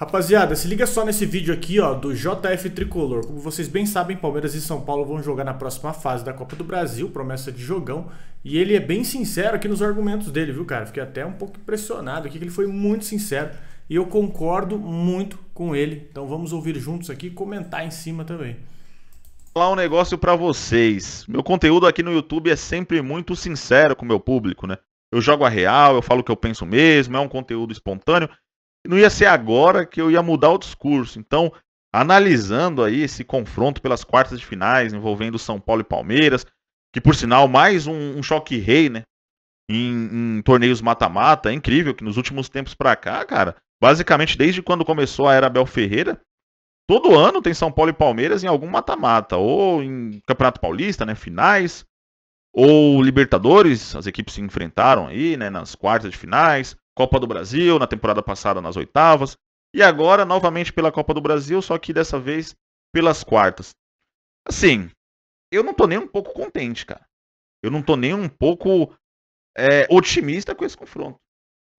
Rapaziada, se liga só nesse vídeo aqui ó, do JF Tricolor. Como vocês bem sabem, Palmeiras e São Paulo vão jogar na próxima fase da Copa do Brasil, promessa de jogão. E ele é bem sincero aqui nos argumentos dele, viu, cara? Fiquei até um pouco impressionado aqui, que ele foi muito sincero. E eu concordo muito com ele. Então vamos ouvir juntos aqui e comentar em cima também falar um negócio para vocês. Meu conteúdo aqui no YouTube é sempre muito sincero com o meu público, né? Eu jogo a real, eu falo o que eu penso mesmo, é um conteúdo espontâneo não ia ser agora que eu ia mudar o discurso. Então, analisando aí esse confronto pelas quartas de finais envolvendo São Paulo e Palmeiras, que por sinal mais um, um choque rei, né? Em, em torneios mata-mata, é incrível que nos últimos tempos para cá, cara, basicamente desde quando começou a era Bel Ferreira, todo ano tem São Paulo e Palmeiras em algum mata-mata, ou em Campeonato Paulista, né, finais, ou Libertadores, as equipes se enfrentaram aí, né, nas quartas de finais, Copa do Brasil, na temporada passada nas oitavas, e agora novamente pela Copa do Brasil, só que dessa vez pelas quartas. Assim, eu não tô nem um pouco contente, cara. Eu não tô nem um pouco é, otimista com esse confronto.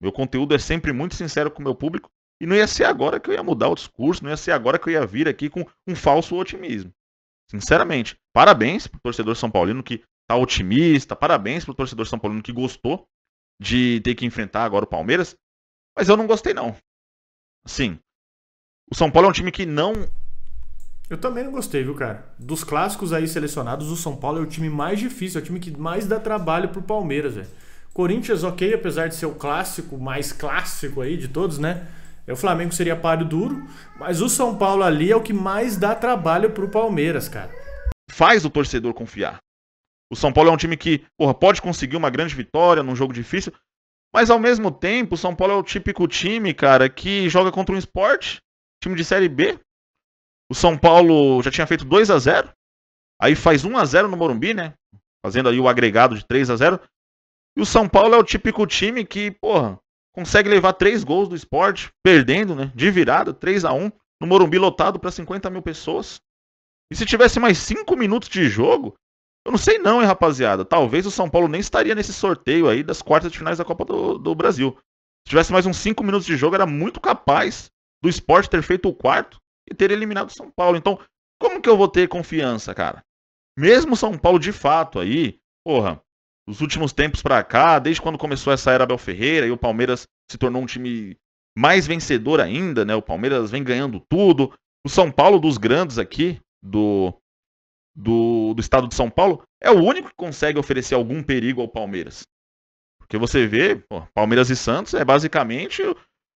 Meu conteúdo é sempre muito sincero com o meu público e não ia ser agora que eu ia mudar o discurso, não ia ser agora que eu ia vir aqui com um falso otimismo. Sinceramente, parabéns pro torcedor São Paulino que tá otimista, parabéns pro torcedor São Paulino que gostou de ter que enfrentar agora o Palmeiras, mas eu não gostei não. Assim, o São Paulo é um time que não eu também não gostei, viu, cara? Dos clássicos aí selecionados, o São Paulo é o time mais difícil, é o time que mais dá trabalho pro Palmeiras, velho. Corinthians, ok, apesar de ser o clássico, mais clássico aí de todos, né? É, o Flamengo seria páreo duro, mas o São Paulo ali é o que mais dá trabalho pro Palmeiras, cara. Faz o torcedor confiar. O São Paulo é um time que porra, pode conseguir uma grande vitória num jogo difícil, mas ao mesmo tempo, o São Paulo é o típico time, cara, que joga contra um esporte, time de Série B. O São Paulo já tinha feito 2 a 0 aí faz 1 a 0 no Morumbi, né? Fazendo aí o agregado de 3 a 0 E o São Paulo é o típico time que, porra, consegue levar 3 gols do esporte, perdendo, né? De virada, 3 a 1 no Morumbi lotado para 50 mil pessoas. E se tivesse mais 5 minutos de jogo, eu não sei não, hein, rapaziada. Talvez o São Paulo nem estaria nesse sorteio aí das quartas de finais da Copa do, do Brasil. Se tivesse mais uns 5 minutos de jogo, era muito capaz do esporte ter feito o quarto e ter eliminado o São Paulo. Então, como que eu vou ter confiança, cara? Mesmo São Paulo de fato aí, porra, os últimos tempos pra cá, desde quando começou essa era Abel Ferreira e o Palmeiras se tornou um time mais vencedor ainda, né? O Palmeiras vem ganhando tudo. O São Paulo dos grandes aqui, do do, do estado de São Paulo, é o único que consegue oferecer algum perigo ao Palmeiras. Porque você vê, pô, Palmeiras e Santos é basicamente.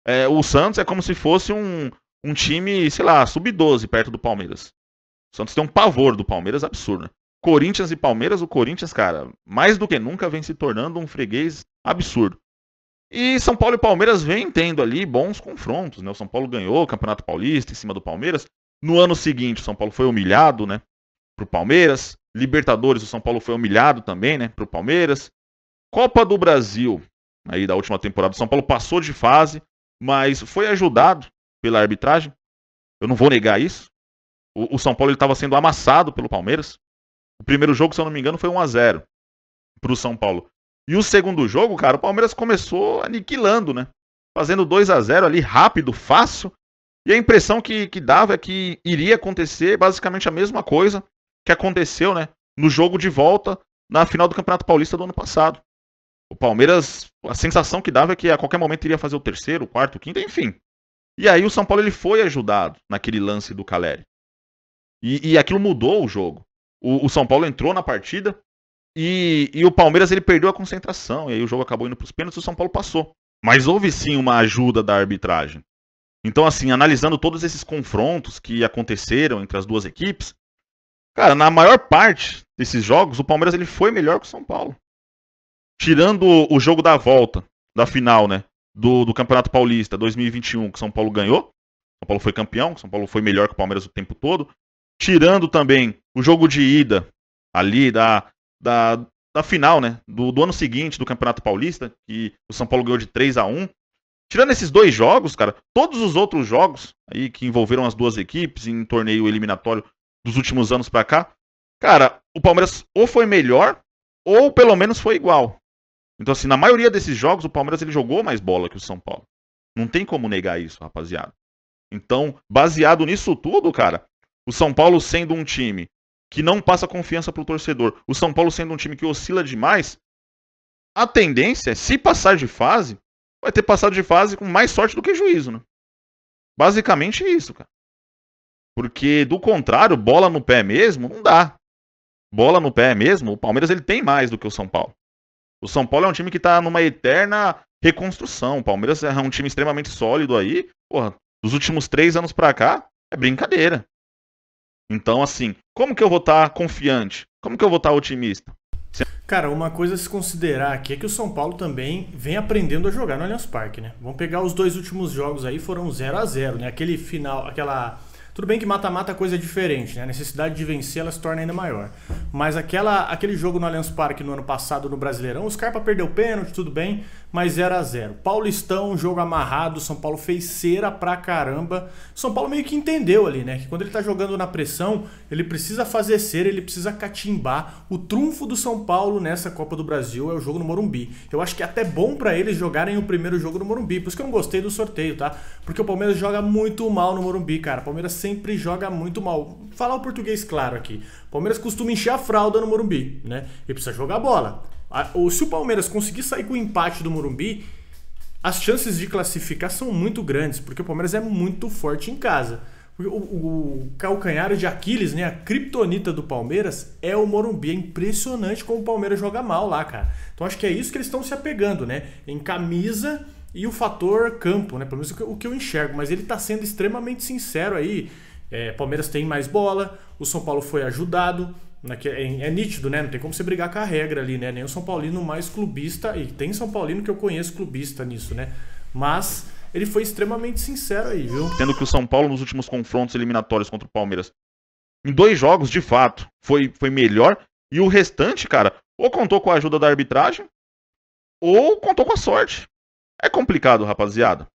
É, o Santos é como se fosse um, um time, sei lá, sub-12 perto do Palmeiras. O Santos tem um pavor do Palmeiras absurdo. Corinthians e Palmeiras, o Corinthians, cara, mais do que nunca vem se tornando um freguês absurdo. E São Paulo e Palmeiras vem tendo ali bons confrontos, né? O São Paulo ganhou o Campeonato Paulista em cima do Palmeiras. No ano seguinte, o São Paulo foi humilhado, né? pro Palmeiras. Libertadores, o São Paulo foi humilhado também, né? Pro Palmeiras. Copa do Brasil, aí da última temporada, o São Paulo passou de fase, mas foi ajudado pela arbitragem. Eu não vou negar isso. O, o São Paulo estava sendo amassado pelo Palmeiras. O primeiro jogo, se eu não me engano, foi 1 a 0 pro São Paulo. E o segundo jogo, cara, o Palmeiras começou aniquilando, né? Fazendo 2 a 0 ali rápido, fácil. E a impressão que, que dava é que iria acontecer basicamente a mesma coisa que aconteceu, né? No jogo de volta na final do Campeonato Paulista do ano passado. O Palmeiras, a sensação que dava é que a qualquer momento iria fazer o terceiro, o quarto, o quinto, enfim. E aí o São Paulo ele foi ajudado naquele lance do Caleri. E, e aquilo mudou o jogo. O, o, São Paulo entrou na partida e, e o Palmeiras ele perdeu a concentração. E aí o jogo acabou indo para os pênaltis e o São Paulo passou. Mas houve sim uma ajuda da arbitragem. Então, assim, analisando todos esses confrontos que aconteceram entre as duas equipes, Cara, na maior parte desses jogos, o Palmeiras ele foi melhor que o São Paulo. Tirando o jogo da volta, da final, né? Do, do Campeonato Paulista 2021, que São Paulo ganhou. São Paulo foi campeão, São Paulo foi melhor que o Palmeiras o tempo todo. Tirando também o jogo de ida ali da, da, da final, né? Do, do ano seguinte do Campeonato Paulista, que o São Paulo ganhou de 3 a 1 Tirando esses dois jogos, cara, todos os outros jogos aí que envolveram as duas equipes em torneio eliminatório dos últimos anos para cá, cara, o Palmeiras ou foi melhor ou pelo menos foi igual. Então assim, na maioria desses jogos o Palmeiras ele jogou mais bola que o São Paulo. Não tem como negar isso, rapaziada. Então, baseado nisso tudo, cara, o São Paulo sendo um time que não passa confiança pro torcedor, o São Paulo sendo um time que oscila demais, a tendência é, se passar de fase, vai ter passado de fase com mais sorte do que juízo, né? Basicamente isso, cara. Porque do contrário, bola no pé mesmo, não dá. Bola no pé mesmo, o Palmeiras ele tem mais do que o São Paulo. O São Paulo é um time que está numa eterna reconstrução. O Palmeiras é um time extremamente sólido aí. Porra, dos últimos três anos para cá, é brincadeira. Então, assim, como que eu vou estar tá confiante? Como que eu vou estar tá otimista? Cara, uma coisa a se considerar aqui é que o São Paulo também vem aprendendo a jogar no Allianz Parque, né? Vamos pegar os dois últimos jogos aí, foram 0 a 0 né? Aquele final, aquela tudo bem que mata-mata a é coisa é diferente, né? A necessidade de vencer ela se torna ainda maior. Mas aquela, aquele jogo no Allianz Parque no ano passado no Brasileirão, o Scarpa perdeu pênalti, tudo bem, mas 0 a 0 Paulistão, jogo amarrado, São Paulo fez cera pra caramba. São Paulo meio que entendeu ali, né? Que quando ele tá jogando na pressão, ele precisa fazer cera, ele precisa catimbar. O trunfo do São Paulo nessa Copa do Brasil é o jogo no Morumbi. Eu acho que é até bom para eles jogarem o primeiro jogo no Morumbi. Por isso que eu não gostei do sorteio, tá? Porque o Palmeiras joga muito mal no Morumbi, cara. O Palmeiras sempre joga muito mal. Falar o português claro aqui. O Palmeiras costuma encher a fralda no Morumbi, né? E precisa jogar bola. Ou se o Palmeiras conseguir sair com o empate do Morumbi, as chances de classificar são muito grandes, porque o Palmeiras é muito forte em casa. O, o, o calcanhar de Aquiles, né, a criptonita do Palmeiras, é o Morumbi. É impressionante como o Palmeiras joga mal lá, cara. Então acho que é isso que eles estão se apegando, né? Em camisa e o fator campo, né? Pelo menos o que eu enxergo. Mas ele está sendo extremamente sincero aí. É, Palmeiras tem mais bola, o São Paulo foi ajudado, né, é, é, nítido, né? Não tem como você brigar com a regra ali, né? Nem o São Paulino mais clubista, e tem São Paulino que eu conheço clubista nisso, né? Mas ele foi extremamente sincero aí, viu? Tendo que o São Paulo nos últimos confrontos eliminatórios contra o Palmeiras, em dois jogos, de fato, foi, foi melhor. E o restante, cara, ou contou com a ajuda da arbitragem, ou contou com a sorte. É complicado, rapaziada.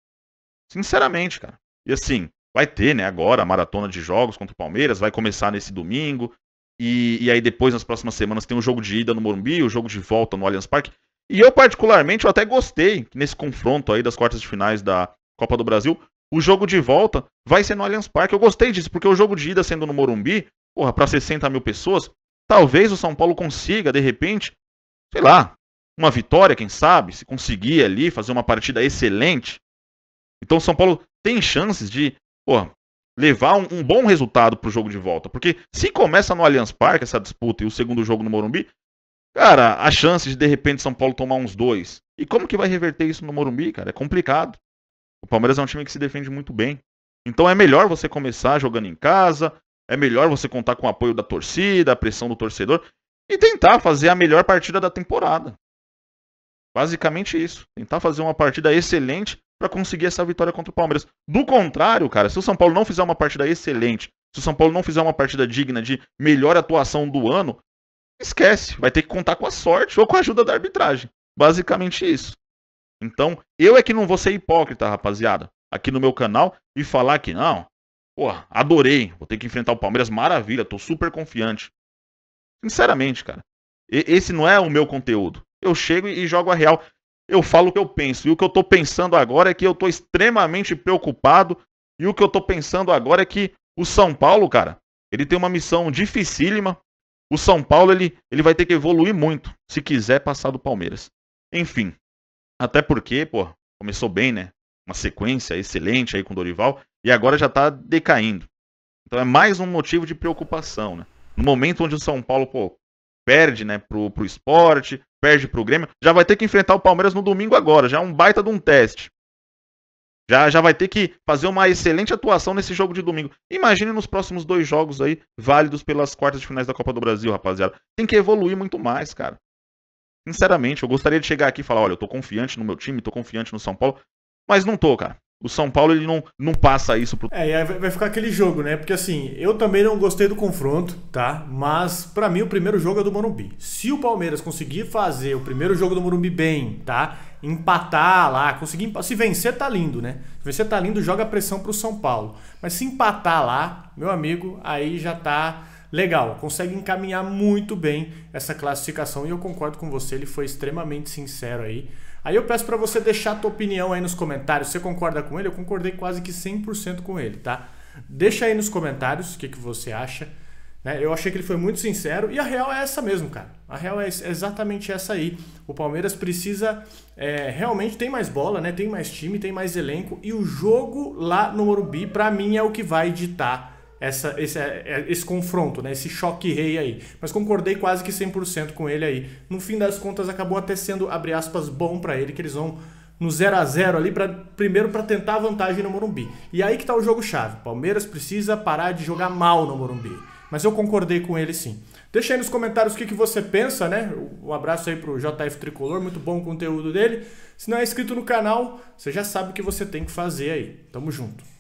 Sinceramente, cara. E assim, vai ter, né, agora a maratona de jogos contra o Palmeiras, vai começar nesse domingo, e, e aí depois, nas próximas semanas, tem o um jogo de ida no Morumbi, o jogo de volta no Allianz Parque. E eu, particularmente, eu até gostei nesse confronto aí das quartas de finais da Copa do Brasil. O jogo de volta vai ser no Allianz Parque. Eu gostei disso, porque o jogo de ida sendo no Morumbi, porra, para 60 mil pessoas, talvez o São Paulo consiga, de repente, sei lá, uma vitória, quem sabe, se conseguir ali fazer uma partida excelente. Então o São Paulo tem chances de, porra, levar um, um bom resultado pro jogo de volta. Porque se começa no Allianz Parque essa disputa e o segundo jogo no Morumbi, cara, a chance de de repente São Paulo tomar uns dois. E como que vai reverter isso no Morumbi, cara? É complicado. O Palmeiras é um time que se defende muito bem. Então é melhor você começar jogando em casa, é melhor você contar com o apoio da torcida, a pressão do torcedor e tentar fazer a melhor partida da temporada. Basicamente isso. Tentar fazer uma partida excelente para conseguir essa vitória contra o Palmeiras. Do contrário, cara, se o São Paulo não fizer uma partida excelente, se o São Paulo não fizer uma partida digna de melhor atuação do ano, esquece, vai ter que contar com a sorte ou com a ajuda da arbitragem. Basicamente isso. Então, eu é que não vou ser hipócrita, rapaziada, aqui no meu canal e falar que não, porra, adorei, vou ter que enfrentar o Palmeiras, maravilha, tô super confiante. Sinceramente, cara, esse não é o meu conteúdo. Eu chego e jogo a real eu falo o que eu penso. E o que eu estou pensando agora é que eu estou extremamente preocupado. E o que eu estou pensando agora é que o São Paulo, cara, ele tem uma missão dificílima. O São Paulo ele, ele vai ter que evoluir muito se quiser passar do Palmeiras. Enfim, até porque, pô, começou bem, né? Uma sequência excelente aí com o Dorival e agora já está decaindo. Então é mais um motivo de preocupação, né? No momento onde o São Paulo, pô, perde, né, pro, pro esporte, perde pro o Grêmio, já vai ter que enfrentar o Palmeiras no domingo agora, já é um baita de um teste. Já, já vai ter que fazer uma excelente atuação nesse jogo de domingo. Imagine nos próximos dois jogos aí, válidos pelas quartas de finais da Copa do Brasil, rapaziada. Tem que evoluir muito mais, cara. Sinceramente, eu gostaria de chegar aqui e falar, olha, eu tô confiante no meu time, tô confiante no São Paulo, mas não tô, cara. O São Paulo ele não, não passa isso pro. É, vai ficar aquele jogo, né? Porque assim, eu também não gostei do confronto, tá? Mas para mim o primeiro jogo é do Morumbi. Se o Palmeiras conseguir fazer o primeiro jogo do Morumbi bem, tá? Empatar lá, conseguir se vencer tá lindo, né? Se vencer tá lindo, joga pressão pro São Paulo. Mas se empatar lá, meu amigo, aí já tá legal, consegue encaminhar muito bem essa classificação e eu concordo com você, ele foi extremamente sincero aí. Aí eu peço para você deixar a tua opinião aí nos comentários. Você concorda com ele? Eu concordei quase que 100% com ele, tá? Deixa aí nos comentários o que, que você acha. Né? Eu achei que ele foi muito sincero e a real é essa mesmo, cara. A real é, é exatamente essa aí. O Palmeiras precisa é, realmente tem mais bola, né? Tem mais time, tem mais elenco e o jogo lá no Morumbi para mim é o que vai ditar essa, esse, é, é, esse confronto, né? esse choque rei aí. Mas concordei quase que 100% com ele aí. No fim das contas, acabou até sendo, abre aspas, bom para ele, que eles vão no 0 a 0 ali, pra, primeiro para tentar a vantagem no Morumbi. E aí que tá o jogo-chave. Palmeiras precisa parar de jogar mal no Morumbi. Mas eu concordei com ele sim. Deixa aí nos comentários o que, que você pensa, né? Um abraço aí pro JF Tricolor, muito bom o conteúdo dele. Se não é inscrito no canal, você já sabe o que você tem que fazer aí. Tamo junto.